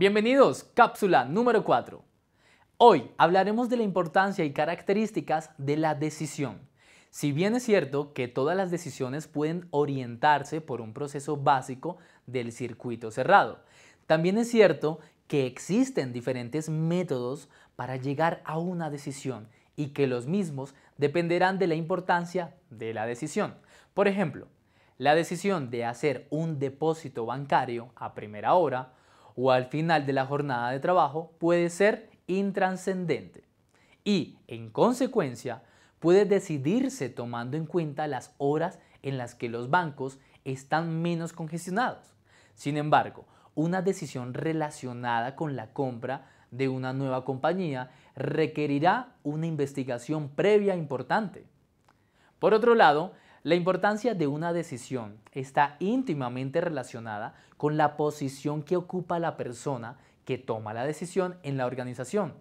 Bienvenidos, cápsula número 4. Hoy hablaremos de la importancia y características de la decisión. Si bien es cierto que todas las decisiones pueden orientarse por un proceso básico del circuito cerrado, también es cierto que existen diferentes métodos para llegar a una decisión y que los mismos dependerán de la importancia de la decisión. Por ejemplo, la decisión de hacer un depósito bancario a primera hora o al final de la jornada de trabajo puede ser intranscendente y, en consecuencia, puede decidirse tomando en cuenta las horas en las que los bancos están menos congestionados. Sin embargo, una decisión relacionada con la compra de una nueva compañía requerirá una investigación previa importante. Por otro lado, la importancia de una decisión está íntimamente relacionada con la posición que ocupa la persona que toma la decisión en la organización.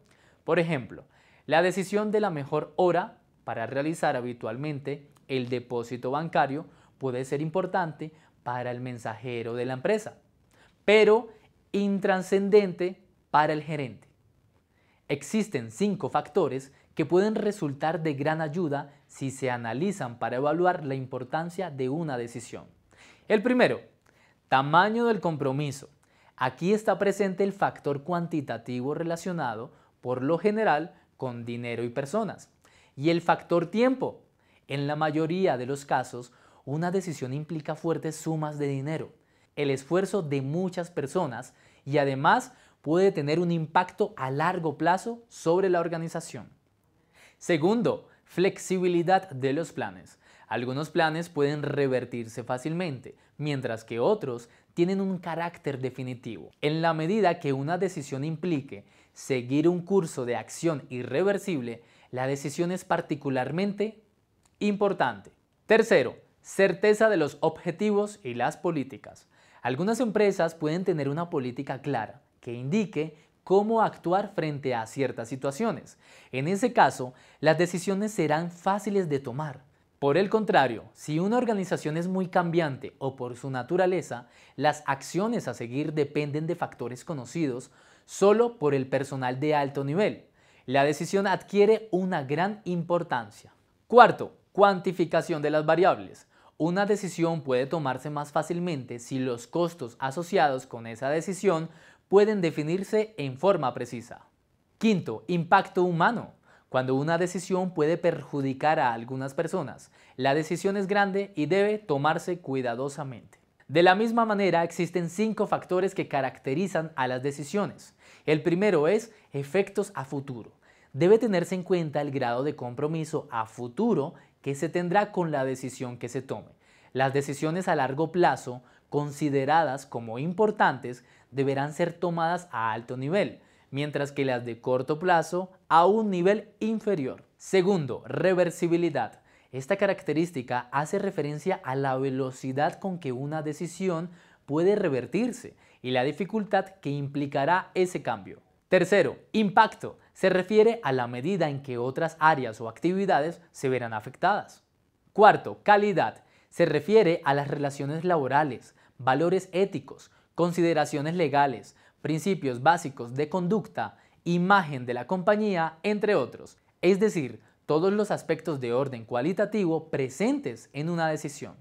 Por ejemplo, la decisión de la mejor hora para realizar habitualmente el depósito bancario puede ser importante para el mensajero de la empresa, pero intranscendente para el gerente. Existen cinco factores que pueden resultar de gran ayuda si se analizan para evaluar la importancia de una decisión. El primero, tamaño del compromiso. Aquí está presente el factor cuantitativo relacionado, por lo general, con dinero y personas. Y el factor tiempo. En la mayoría de los casos, una decisión implica fuertes sumas de dinero, el esfuerzo de muchas personas y además puede tener un impacto a largo plazo sobre la organización. Segundo, flexibilidad de los planes. Algunos planes pueden revertirse fácilmente, mientras que otros tienen un carácter definitivo. En la medida que una decisión implique seguir un curso de acción irreversible, la decisión es particularmente importante. Tercero, certeza de los objetivos y las políticas. Algunas empresas pueden tener una política clara que indique cómo actuar frente a ciertas situaciones. En ese caso, las decisiones serán fáciles de tomar. Por el contrario, si una organización es muy cambiante o por su naturaleza, las acciones a seguir dependen de factores conocidos solo por el personal de alto nivel. La decisión adquiere una gran importancia. Cuarto, cuantificación de las variables. Una decisión puede tomarse más fácilmente si los costos asociados con esa decisión pueden definirse en forma precisa. Quinto, impacto humano. Cuando una decisión puede perjudicar a algunas personas, la decisión es grande y debe tomarse cuidadosamente. De la misma manera, existen cinco factores que caracterizan a las decisiones. El primero es efectos a futuro. Debe tenerse en cuenta el grado de compromiso a futuro que se tendrá con la decisión que se tome. Las decisiones a largo plazo consideradas como importantes deberán ser tomadas a alto nivel, mientras que las de corto plazo a un nivel inferior. Segundo, reversibilidad. Esta característica hace referencia a la velocidad con que una decisión puede revertirse y la dificultad que implicará ese cambio. Tercero, impacto. Se refiere a la medida en que otras áreas o actividades se verán afectadas. Cuarto, calidad. Se refiere a las relaciones laborales, valores éticos, consideraciones legales, principios básicos de conducta, imagen de la compañía, entre otros. Es decir, todos los aspectos de orden cualitativo presentes en una decisión.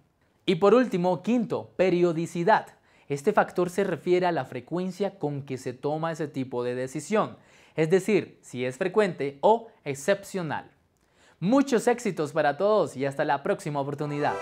Y por último, quinto, periodicidad. Este factor se refiere a la frecuencia con que se toma ese tipo de decisión, es decir, si es frecuente o excepcional. Muchos éxitos para todos y hasta la próxima oportunidad.